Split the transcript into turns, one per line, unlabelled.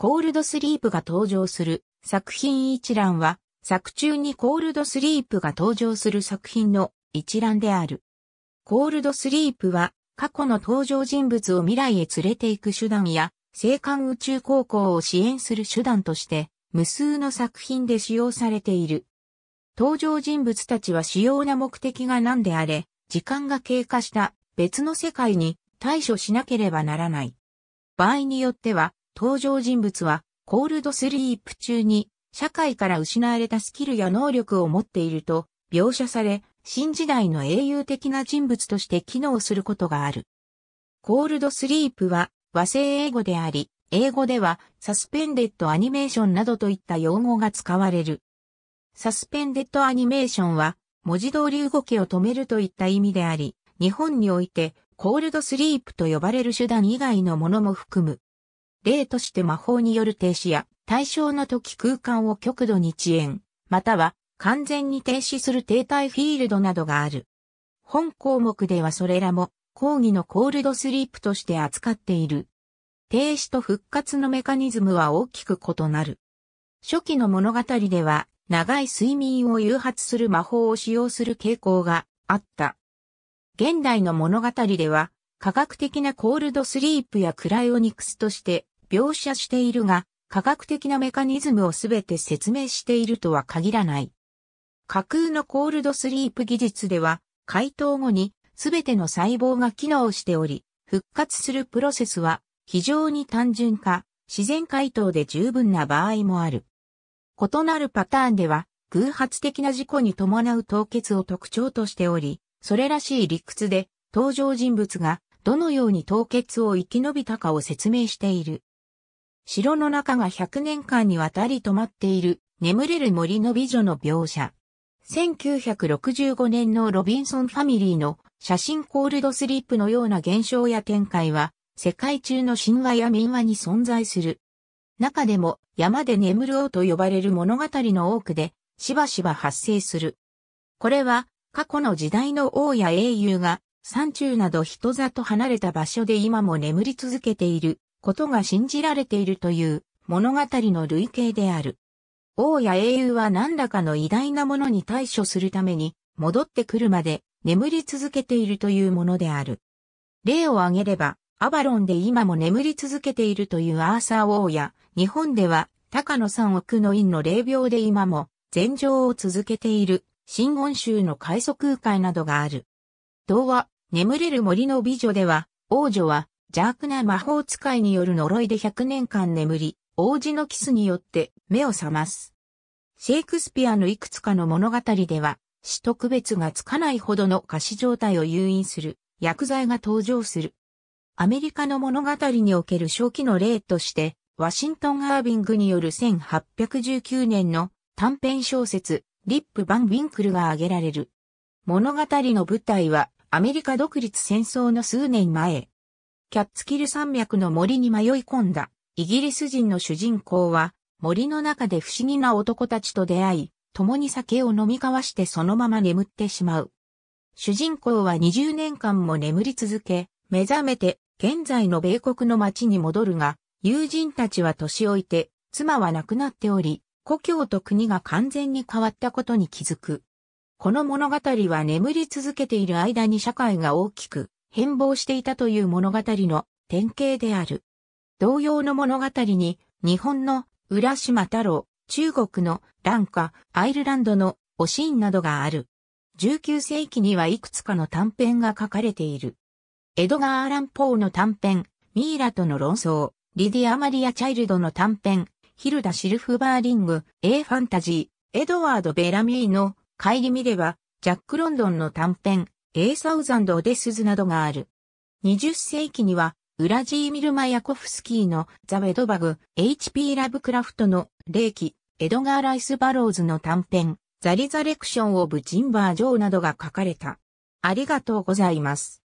コールドスリープが登場する作品一覧は作中にコールドスリープが登場する作品の一覧である。コールドスリープは過去の登場人物を未来へ連れて行く手段や青函宇宙高校を支援する手段として無数の作品で使用されている。登場人物たちは主要な目的が何であれ、時間が経過した別の世界に対処しなければならない。場合によっては、登場人物は、コールドスリープ中に、社会から失われたスキルや能力を持っていると、描写され、新時代の英雄的な人物として機能することがある。コールドスリープは、和製英語であり、英語では、サスペンデッドアニメーションなどといった用語が使われる。サスペンデッドアニメーションは、文字通り動きを止めるといった意味であり、日本において、コールドスリープと呼ばれる手段以外のものも含む。例として魔法による停止や対象の時空間を極度に遅延、または完全に停止する停滞フィールドなどがある。本項目ではそれらも講義のコールドスリープとして扱っている。停止と復活のメカニズムは大きく異なる。初期の物語では長い睡眠を誘発する魔法を使用する傾向があった。現代の物語では科学的なコールドスリープやクライオニクスとして描写しているが、科学的なメカニズムをすべて説明しているとは限らない。架空のコールドスリープ技術では、解凍後にすべての細胞が機能しており、復活するプロセスは非常に単純化、自然解凍で十分な場合もある。異なるパターンでは、偶発的な事故に伴う凍結を特徴としており、それらしい理屈で登場人物がどのように凍結を生き延びたかを説明している。城の中が100年間にわたり止まっている、眠れる森の美女の描写。1965年のロビンソンファミリーの写真コールドスリープのような現象や展開は、世界中の神話や民話に存在する。中でも、山で眠る王と呼ばれる物語の多くで、しばしば発生する。これは、過去の時代の王や英雄が、山中など人里離れた場所で今も眠り続けていることが信じられているという物語の類型である。王や英雄は何らかの偉大なものに対処するために戻ってくるまで眠り続けているというものである。例を挙げれば、アバロンで今も眠り続けているというアーサー王や、日本では高野山億の院の霊廟で今も禅情を続けている新言宗の快速空海などがある。童話、眠れる森の美女では、王女は邪悪な魔法使いによる呪いで100年間眠り、王子のキスによって目を覚ます。シェイクスピアのいくつかの物語では、死と区別がつかないほどの過死状態を誘引する薬剤が登場する。アメリカの物語における初期の例として、ワシントン・アービングによる1819年の短編小説、リップ・バン・ウィンクルが挙げられる。物語の舞台はアメリカ独立戦争の数年前、キャッツキル山脈の森に迷い込んだ、イギリス人の主人公は、森の中で不思議な男たちと出会い、共に酒を飲み交わしてそのまま眠ってしまう。主人公は20年間も眠り続け、目覚めて、現在の米国の町に戻るが、友人たちは年老いて、妻は亡くなっており、故郷と国が完全に変わったことに気づく。この物語は眠り続けている間に社会が大きく変貌していたという物語の典型である。同様の物語に、日本の浦島太郎、中国の蘭花、アイルランドのおーンなどがある。19世紀にはいくつかの短編が書かれている。エドガー・アラン・ポーの短編、ミイラとの論争、リディア・マリア・チャイルドの短編、ヒルダ・シルフバーリング、A ファンタジー、エドワード・ベラミーの、帰り見れば、ジャック・ロンドンの短編、エーサウザンド・オデスズなどがある。20世紀には、ウラジーミル・マヤコフスキーのザ・ウェドバグ、H.P. ラブクラフトの霊気、エドガー・ライス・バローズの短編、ザ・リザレクション・オブ・ジンバー・ジョーなどが書かれた。ありがとうございます。